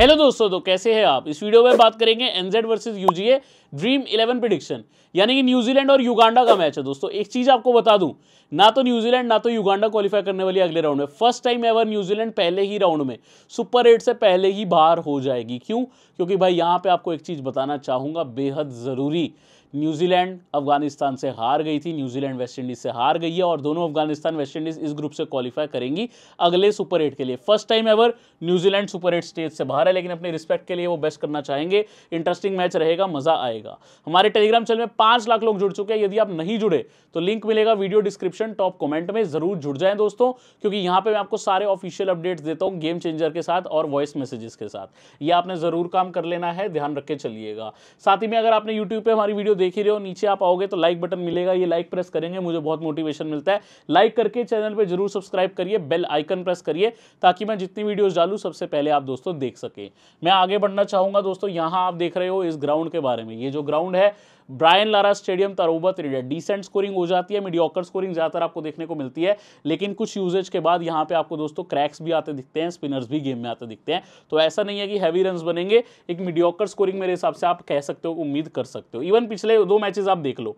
hello दोस्तों तो कैसे हैं आप इस वीडियो में बात करेंगे NZ versus UGA dream eleven prediction यानी कि न्यूजीलैंड और युगांडा का मैच है दोस्तों एक चीज़ आपको बता दूं ना तो न्यूजीलैंड ना तो युगांडा क्वालिफाई करने वाली अगले राउंड में फर्स्ट टाइम एवर न्यूजीलैंड पहले ही राउंड में सुपर एट से पहले ही बाहर हो जाएगी क्यों क्योंकि भाई यहाँ पर आपको एक चीज़ बताना चाहूंगा बेहद ज़रूरी न्यूजीलैंड अफगानिस्तान से हार गई थी न्यूजीलैंड वेस्ट इंडीज़ से हार गई है और दोनों अफगानिस्तान वेस्ट इंडीज़ इस ग्रुप से क्वालिफाई करेंगी अगले सुपर एट के लिए first time ever New Zealand super at stage से बाहर है लेकिन अपने रिस्पेक्ट के लिए वो बेस्ट करना चाहेंगे इंटरेस्टिंग मैच रहेगा मज़ा आएगा हमारे टेलीग्राम चैनल में पाँच लाख लोग जुड़ चुके हैं यदि आप नहीं जुड़े तो लिंक मिलेगा वीडियो डिस्क्रिप्शन टॉप कॉमेंट में ज़रूर जुड़ जाएँ दोस्तों क्योंकि यहाँ पर मैं आपको सारे ऑफिशियल अपडेट्स देता हूँ गेम चेंजर के साथ और वॉइस मैसेजेस के साथ ये आपने ज़रूर काम कर लेना है ध्यान रख के चलिएगा साथ ही में अगर आपने यूट्यूब पर हमारी वीडियो देख ही रहे हो नीचे आप आओगे तो लाइक बटन मिलेगा ये लाइक प्रेस करेंगे मुझे बहुत मोटिवेशन मिलता है लाइक करके चैनल पर जरूर सब्सक्राइब करिए बेल आइकन प्रेस करिए ताकि मैं जितनी वीडियोज़ डालूँ सबसे पहले आप दोस्तों देख सकें मैं आगे बढ़ना चाहूँगा दोस्तों यहाँ आप देख रहे हो इस ग्राउंड के बारे में ये जो ग्राउंड है Brian Lara stadium Tarouba Trinidad decent scoring हो जाती है मीडियोकर स्कोरिंग ज़्यादातर आपको देखने को मिलती है लेकिन कुछ यूजेज के बाद यहाँ पे आपको दोस्तों क्रैक्स भी आते दिखते हैं स्पिनर्स भी गेम में आते दिखते हैं तो ऐसा नहीं है कि हैवी रन बनेंगे एक मीडियोकर स्कोरिंग मेरे हिसाब से आप कह सकते हो उम्मीद कर सकते हो इवन पिछले दो मैचेज आप देख लो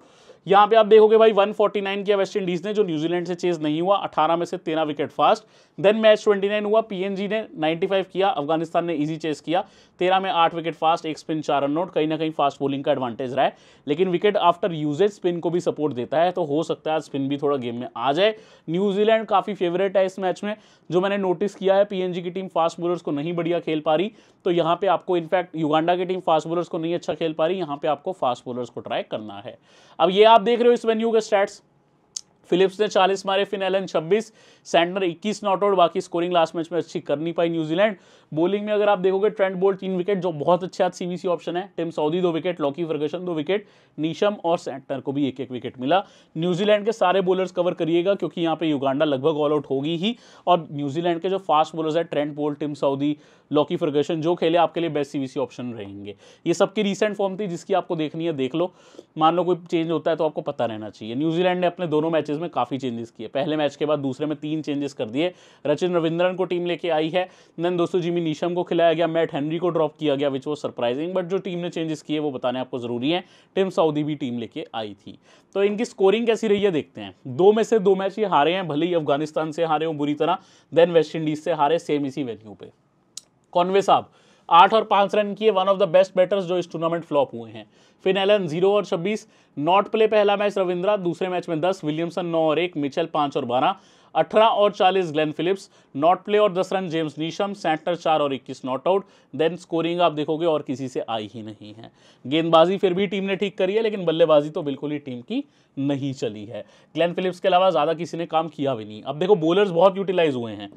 यहाँ पे आप देखोगे भाई 149 किया वेस्ट इंडीज ने जो न्यूजीलैंड से चेज नहीं हुआ 18 में से 13 विकेट फास्ट देन मैच 29 हुआ पीएनजी ने 95 किया अफगानिस्तान ने इजी चेस किया 13 में 8 विकेट फास्ट एक स्पिन चार रन नोट कहीं ना कहीं फास्ट बॉलिंग का एडवांटेज रहा है लेकिन विकेट आफ्टर यूजेज स्पिन को भी सपोर्ट देता है तो हो सकता है स्पिन भी थोड़ा गेम में आ जाए न्यूजीलैंड काफ़ी फेवरेट है इस मैच में जो मैंने नोटिस किया है पीएनजी की टीम फास्ट बोलर्स को नहीं बढ़िया खेल पा रही तो यहाँ पे आपको इनफैक्ट युगांडा की टीम फास्ट बोलर्स को नहीं अच्छा खेल पा रही यहाँ पे आपको फास्ट बोलर्स को ट्राई करना है अब ये आप देख रहे हो इस वेन्यू के स्टैट्स फिलिप्स ने 40 मारे Finn Allen 26 Santner 21 not out बाकी स्कोरिंग लास्ट मैच में अच्छी कर नहीं पाई न्यूजीलैंड बॉलिंग में अगर आप देखोगे ट्रेंड बोल्ट तीन विकेट जो बहुत अच्छा सीबीसी ऑप्शन है टिम सऊदी दो विकेट लॉकी फर्गसन दो विकेट नीशम और सैंटनर को भी एक एक विकेट मिला न्यूजीलैंड के सारे बॉलर्स कवर करिएगा क्योंकि यहाँ पे युगांडा लगभग ऑल आउट होगी ही और न्यूजीलैंड के जो फास्ट बॉलर्स है Trent Boult Tim Southee Lockie Ferguson जो खेले आपके लिए बेस्ट सीवीसी ऑप्शन रहेंगे ये सबकी रिसेंट फॉर्म थी जिसकी आपको देखनी है देख लो मान लो कोई चेंज होता है तो आपको पता रहना चाहिए न्यूजीलैंड ने अपने दोनों मैचेस मैचेस में काफ़ी चेंजेस किए पहले मैच के बाद दूसरे में तीन चेंजेस कर दिए रचिन रविंद्रन को टीम लेके आई है देन दोस्तों जिमी नीशम को खिलाया गया मैट हेनरी को ड्रॉप किया गया विच वो सरप्राइजिंग बट जो टीम ने चेंजेस किए वो बताने आपको ज़रूरी है टिम साउदी भी टीम लेके आई थी तो इनकी स्कोरिंग कैसी रही है देखते हैं दो में से दो मैच ये हारे हैं भले ही अफगानिस्तान से हारे हो बुरी तरह देन वेस्ट इंडीज़ से हारे सेम इसी वेन्यू पे कॉन्वे साहब आठ और पाँच रन किए one of the best batters जो इस टूर्नामेंट फ्लॉप हुए हैं फिन एलन जीरो और छब्बीस नॉट प्ले पहला मैच रविंद्रा दूसरे मैच में दस विलियमसन नौ और एक मिचेल पाँच और बारह अठारह और चालीस ग्लेन फिलिप्स नॉट प्ले और दस रन जेम्स नीशम सेंटर चार और इक्कीस नॉट आउट देन स्कोरिंग आप देखोगे और किसी से आई ही नहीं है गेंदबाजी फिर भी टीम ने ठीक करी है लेकिन बल्लेबाजी तो बिल्कुल ही टीम की नहीं चली है ग्लेन फिलिप्स के अलावा ज़्यादा किसी ने काम किया भी नहीं अब देखो बॉलर्स बहुत यूटिलाइज हुए हैं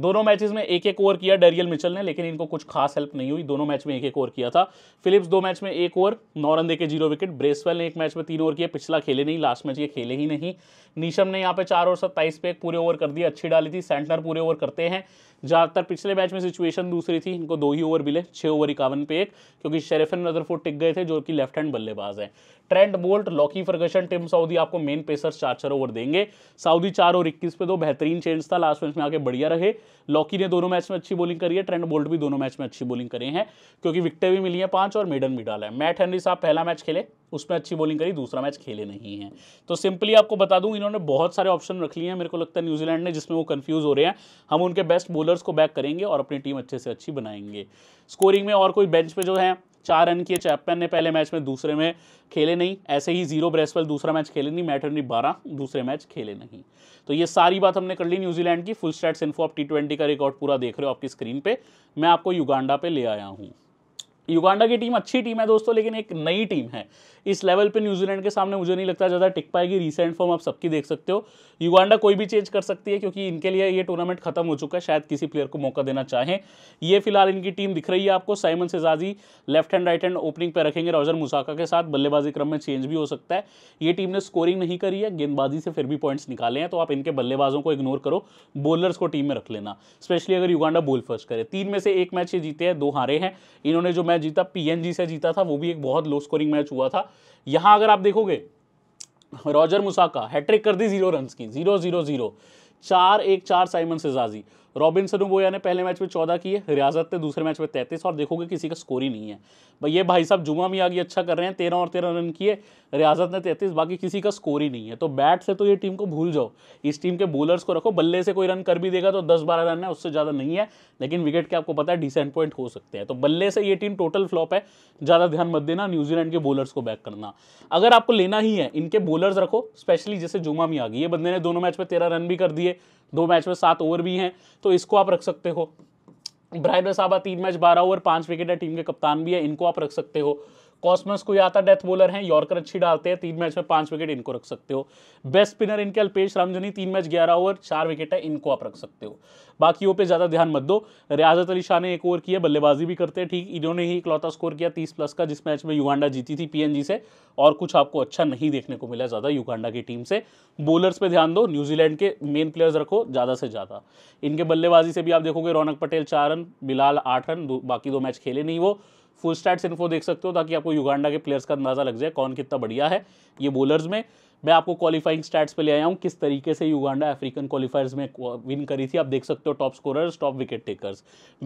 दोनों मैचेस में एक एक ओवर किया डेरियल मिचल ने लेकिन इनको कुछ खास हेल्प नहीं हुई दोनों मैच में एक एक ओवर किया था फिलिप्स दो मैच में एक ओवर नौ रन देके जीरो विकेट ब्रेसवेल ने एक मैच में तीन ओवर किया पिछला खेले नहीं लास्ट मैच ये खेले ही नहीं नीशम ने यहाँ पे चार ओवर सत्ताईस पे एक पूरे ओवर कर दिया अच्छी डाली थी सेंटनर पूरे ओवर करते हैं ज़्यादातर पिछले मैच में सिचुएशन दूसरी थी इनको दो ही ओवर मिले छः ओवर इक्यावन पे एक क्योंकि शेरेफिन नजरफुट टिक गए थे जो कि लेफ्ट हैंड बल्लेबाज हैं Trent Boult Lockie Ferguson Tim Southee आपको मेन पेसर्स चार चार ओवर देंगे सऊदी चार ओवर इक्कीस पे दो बेहतरीन चेंज था लास्ट मैच में आके बढ़िया रहे लॉकी ने दोनों मैच में अच्छी बॉलिंग करी है ट्रेंड बोल्ट भी दोनों मैच में अच्छी बॉलिंग करी है क्योंकि विकटें भी मिली हैं पांच और मेडन भी डाला है मैट हेनरी साहब पहला मैच खेले उसमें अच्छी बॉलिंग करी दूसरा मैच खेले नहीं है तो सिंपली आपको बता दूं इन्होंने बहुत सारे ऑप्शन रख लिए हैं मेरे को लगता है न्यूजीलैंड ने जिसमें वो कंफ्यूज हो रहे हैं हम उनके बेस्ट बॉलर्स को बैक करेंगे और अपनी टीम अच्छे से अच्छी बनाएंगे स्कोरिंग में और कोई बेंच पे जो है चार रन किए चैपमैन ने पहले मैच में दूसरे में खेले नहीं ऐसे ही जीरो ब्रेसवेल दूसरा मैच खेले नहीं मैटर नहीं बारह दूसरे मैच खेले नहीं तो ये सारी बात हमने कर ली न्यूजीलैंड की फुल स्टैट्स इन्फो आप टी का रिकॉर्ड पूरा देख रहे हो आपकी स्क्रीन पर मैं आपको युगांडा पे ले आया हूँ युगांडा की टीम अच्छी टीम है दोस्तों लेकिन एक नई टीम है इस लेवल पे न्यूजीलैंड के सामने मुझे नहीं लगता ज़्यादा टिक पाएगी रिसेंट फॉर्म आप सबकी देख सकते हो युगांडा कोई भी चेंज कर सकती है क्योंकि इनके लिए ये टूर्नामेंट खत्म हो चुका है शायद किसी प्लेयर को मौका देना चाहें ये फिलहाल इनकी टीम दिख रही है आपको Simon Ssesazi left hand right hand opening पर रखेंगे रॉजर मुसाका के साथ बल्लेबाजी क्रम में चेंज भी हो सकता है ये टीम ने स्कोरिंग नहीं करी है गेंदबाजी से फिर भी पॉइंट्स निकाले हैं तो आप इनके बल्लेबाजों को इग्नोर करो बॉलर्स को टीम में रख लेना स्पेशली अगर युगांडा बोल फर्स्ट करे तीन में से एक मैच ये जीते हैं दो हारे हैं इन्होंने जो मैच मैच जीता पीएनजी से जीता था वो भी एक बहुत लो स्कोरिंग मैच हुआ था यहाँ अगर आप देखोगे रॉजर मुसाका हैट्रिक कर दी जीरो रन की जीरो जीरो जीरो चार एक चार साइमन सिजाजी रॉबिनसन उबोया ने पहले मैच में चौदह किए रियाजत ने दूसरे मैच में तैंतीस और देखोगे किसी का स्कोर ही नहीं है भाई ये भाई साहब जुमा मियाँ की अच्छा कर रहे हैं तेरह और तेरह रन किए रियाजत ने तैंतीस बाकी किसी का स्कोर ही नहीं है तो बैट से तो ये टीम को भूल जाओ इस टीम के बॉलर्स को रखो बल्ले से कोई रन कर भी देगा तो दस बारह रन है उससे ज़्यादा नहीं है लेकिन विकेट के आपको पता है डिसेंट पॉइंट हो सकते हैं तो बल्ले से ये टीम टोटल फ्लॉप है ज़्यादा ध्यान मत देना न्यूजीलैंड के बॉलर्स को बैक करना अगर आपको लेना ही है इनके बॉलर्स रखो स्पेशली जैसे जुमा गई ये बंदे ने दोनों मैच में तेरह रन भी कर दिए दो मैच में सात ओवर भी हैं तो इसको आप रख सकते हो ब्राहन साहबा तीन मैच बारह ओवर पांच विकेट है टीम के कप्तान भी है इनको आप रख सकते हो कॉस्मस कोई आता डेथ बॉलर हैं यॉर्कर अच्छी डालते हैं तीन मैच में पांच विकेट इनको रख सकते हो बेस्ट स्पिनर इनके अल्पेश रामजनी तीन मैच ग्यारह ओवर चार विकेट है इनको आप रख सकते हो बाकी पे ज़्यादा ध्यान मत दो रियाजत अली शाह ने एक ओवर किया बल्लेबाजी भी करते हैं ठीक इन्होंने ही इकलौता स्कोर किया तीस प्लस का जिस मैच में युगांडा जीती थी पीएनजी से और कुछ आपको अच्छा नहीं देखने को मिला ज़्यादा युगांडा की टीम से बॉलर्स पे ध्यान दो न्यूजीलैंड के मेन प्लेयर्स रखो ज़्यादा से ज़्यादा इनके बल्लेबाजी से भी आप देखोगे रौनक पटेल चार रन बिलाल आठ रन बाकी दो मैच खेले नहीं वो फुल स्टैट्स इन्फो देख सकते हो ताकि आपको युगांडा के प्लेयर्स का अंदाज़ा लग जाए कौन कितना बढ़िया है ये बोलर्स में मैं आपको क्वालिफाइंग स्टैट्स पे ले आया हूँ किस तरीके से युगांडा अफ्रीकन क्वालिफायर्स में विन करी थी आप देख सकते हो top scorers top wicket takers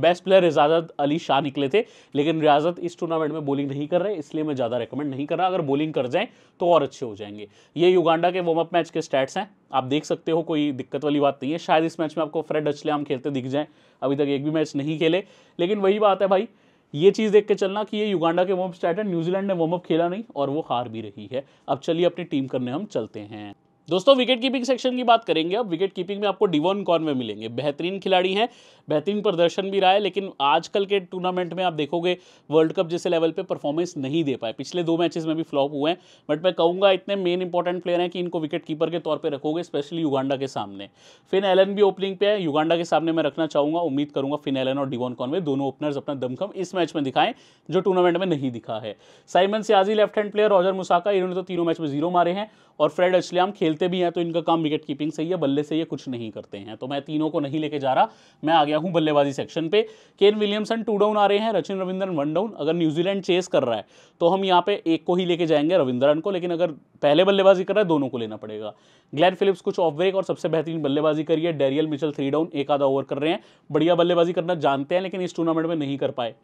best player Riazat Ali Shah निकले थे लेकिन रियाजत इस टूर्नामेंट में बॉलिंग नहीं कर रहे इसलिए मैं ज़्यादा रिकमेंड नहीं कर रहा अगर बॉलिंग कर जाएँ तो और अच्छे हो जाएंगे ये युगांडा के वार्म अप मैच के स्टैट्स हैं आप देख सकते हो कोई दिक्कत वाली बात नहीं है शायद इस मैच में आपको फ्रेड अचले खेलते दिख जाएँ अभी तक एक भी मैच नहीं खेले लेकिन वही बात है भाई ये चीज़ देख के चलना कि ये युगांडा के वार्म स्टार्ट है न्यूजीलैंड ने वार्म अप खेला नहीं और वो हार भी रही है अब चलिए अपनी टीम करने हम चलते हैं दोस्तों विकेट कीपिंग सेक्शन की बात करेंगे अब विकेट कीपिंग में आपको डिवॉन कॉनवे मिलेंगे बेहतरीन खिलाड़ी हैं बेहतरीन प्रदर्शन भी रहा है लेकिन आजकल के टूर्नामेंट में आप देखोगे वर्ल्ड कप जैसे लेवल पे परफॉर्मेंस नहीं दे पाए पिछले दो मैचेस में भी फ्लॉप हुए हैं बट मैं कहूँगा इतने मेन इंपॉर्टेंट प्लेयर हैं कि इनको विकेट कीपर के तौर पर रखोगे स्पेशली युगांडा के सामने फिन एलन भी ओपनिंग पे है युगांडा के सामने मैं रखना चाहूँगा उम्मीद करूँगा फिन एलन और डिवॉन कॉनवे दोनों ओपनर्स अपना दमखम इस मैच में दिखाएं जो टूर्नामेंट में नहीं दिखा है Simon Ssesazi left hand player Roger मुसाका इन्होंने तो तीनों मैच में जीरो मारे हैं और फ्रेड अश्लियाम खेलते भी हैं तो इनका काम विकेट कीपिंग से ही है बल्ले से ये कुछ नहीं करते हैं तो मैं तीनों को नहीं लेके जा रहा मैं आ गया हूँ बल्लेबाजी सेक्शन पे केन विलियमसन टू डाउन आ रहे हैं रचिन रविंद्रन वन डाउन अगर न्यूजीलैंड चेस कर रहा है तो हम यहाँ पे एक को ही लेके जाएंगे रविंद्रन को लेकिन अगर पहले बल्लेबाजी कर रहा है दोनों को लेना पड़ेगा ग्लैन फिलिप्स कुछ ऑफ ब्रेक और सबसे बेहतरीन बल्लेबाजी करी है डेरियल मिचल थ्री डाउन एक आधा ओवर कर रहे हैं बढ़िया बल्लेबाजी करना जानते हैं लेकिन इस टूर्नामेंट में नहीं कर पाए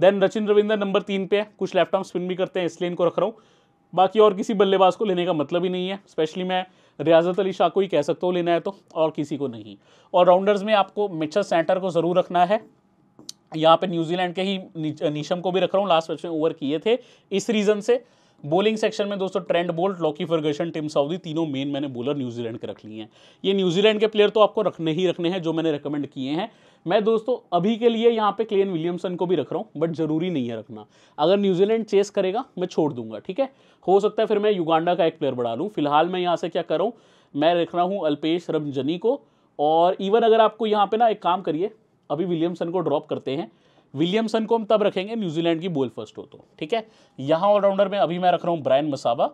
देन रचिन रविंद्र नंबर तीन पे कुछ लेफ्ट आर्म स्पिन भी करते हैं इसलिए इनको रख रहा हूँ बाकी और किसी बल्लेबाज को लेने का मतलब ही नहीं है स्पेशली मैं रियाजत अली शाह को ही कह सकता हूँ लेना है तो और किसी को नहीं और राउंडर्स में आपको मिचर सेंटर को ज़रूर रखना है यहाँ पे न्यूजीलैंड के ही नीशम को भी रख रहा हूँ लास्ट मैच में ओवर किए थे इस रीज़न से बोलिंग सेक्शन में दोस्तों Trent Boult Lockie Ferguson Tim Southee तीनों मेन मैंने बोलर न्यूजीलैंड के रख लिए हैं ये न्यूजीलैंड के प्लेयर तो आपको रखने ही रखने हैं जो मैंने रिकमेंड किए हैं मैं दोस्तों अभी के लिए यहाँ पे क्लेन विलियमसन को भी रख रहा हूँ बट ज़रूरी नहीं है रखना अगर न्यूजीलैंड चेस करेगा मैं छोड़ दूंगा ठीक है हो सकता है फिर मैं युगांडा का एक प्लेयर बढ़ा लूँ फिलहाल मैं यहाँ से क्या कर रहा हूँ मैं रख रहा हूँ अल्पेश रमजनी को और इवन अगर आपको यहाँ पर ना एक काम करिए अभी विलियमसन को ड्रॉप करते हैं विलियमसन को हम तब रखेंगे न्यूजीलैंड की बोल फर्स्ट हो तो ठीक है यहाँ ऑलराउंडर में अभी मैं रख रहा हूँ ब्रायन मसाबा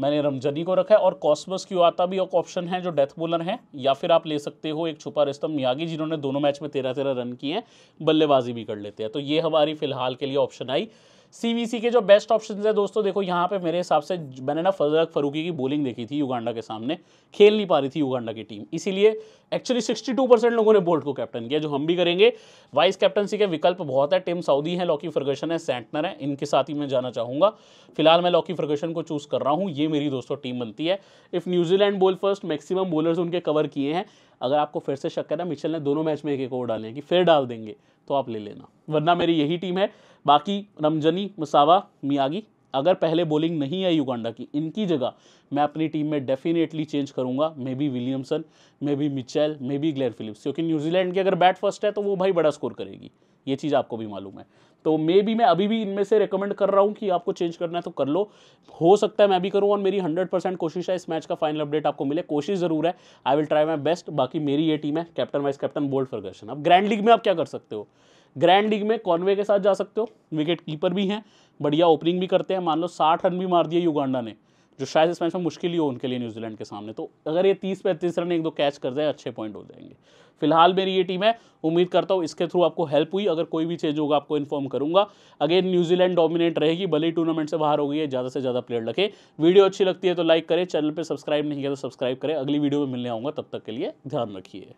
मैंने रमजनी को रखा है और कॉस्मस की आता भी एक ऑप्शन है जो डेथ बोलर है या फिर आप ले सकते हो एक छुपा रिस्तम मियागी जिन्होंने दोनों मैच में तेरह तेरह रन किए हैं बल्लेबाजी भी कर लेते हैं तो ये हमारी फिलहाल के लिए ऑप्शन आई सीवीसी के जो बेस्ट ऑप्शन है दोस्तों देखो यहाँ पे मेरे हिसाब से मैंने ना फजरक फरूकी की बोलिंग देखी थी युगांडा के सामने खेल नहीं पा रही थी युगांडा की टीम इसीलिए एक्चुअली 62 परसेंट लोगों ने बोल्ट को कैप्टन किया जो हम भी करेंगे वाइस कैप्टनसी के विकल्प बहुत है टीम सऊदी है लॉकी फर्गेशन है सेंटनर है इनके साथ ही मैं जाना चाहूँगा फिलहाल मैं लॉकी फर्गेशन को चूज़ कर रहा हूँ ये मेरी दोस्तों टीम बनती है if New Zealand bowl first maximum bowlers उनके कवर किए हैं अगर आपको फिर से शक है ना मिशेल ने दोनों मैच में एक एक ओवर डाले कि फिर डाल देंगे तो आप ले लेना वरना मेरी यही टीम है बाकी रमजनी मुसावा मियागी अगर पहले बॉलिंग नहीं आई युगांडा की इनकी जगह मैं अपनी टीम में डेफिनेटली चेंज करूंगा maybe Williamson maybe Mitchell maybe Glenn Phillips क्योंकि न्यूजीलैंड की अगर बैट फर्स्ट है तो वो भाई बड़ा स्कोर करेगी ये चीज़ आपको भी मालूम है तो मे भी मैं अभी भी इनमें से रिकमेंड कर रहा हूँ कि आपको चेंज करना है तो कर लो हो सकता है मैं भी करूँ और मेरी हंड्रेड परसेंट कोशिश है इस मैच का फाइनल अपडेट आपको मिले कोशिश ज़रूर है I will try my best बाकी मेरी ये टीम है captain vice captain Boult Ferguson अब ग्रैंड लीग में आप क्या कर सकते हो ग्रैंड लीग में कॉनवे के साथ जा सकते हो विकेट कीपर भी हैं बढ़िया ओपनिंग भी करते हैं मान लो साठ रन भी मार दिए युगांडा ने जो शायद इस मैच में मुश्किल ही हो उनके लिए न्यूजीलैंड के सामने तो अगर ये तीस पैंतीस रन एक दो कैच कर जाए अच्छे पॉइंट हो जाएंगे फिलहाल मेरी ये टीम है उम्मीद करता हूँ इसके थ्रू आपको हेल्प हुई अगर कोई भी चेंज होगा आपको इन्फॉर्म करूंगा अगेन न्यूजीलैंड डोमिनेट रहेगी भले टूर्नामेंट से बाहर हो गई है ज़्यादा से ज़्यादा प्लेयर रखे वीडियो अच्छी लगती है तो लाइक करें चैनल पर सब्सक्राइब नहीं किया तो सब्सक्राइब करें अगली वीडियो में मिलने आऊँगा तब तक के लिए ध्यान रखिए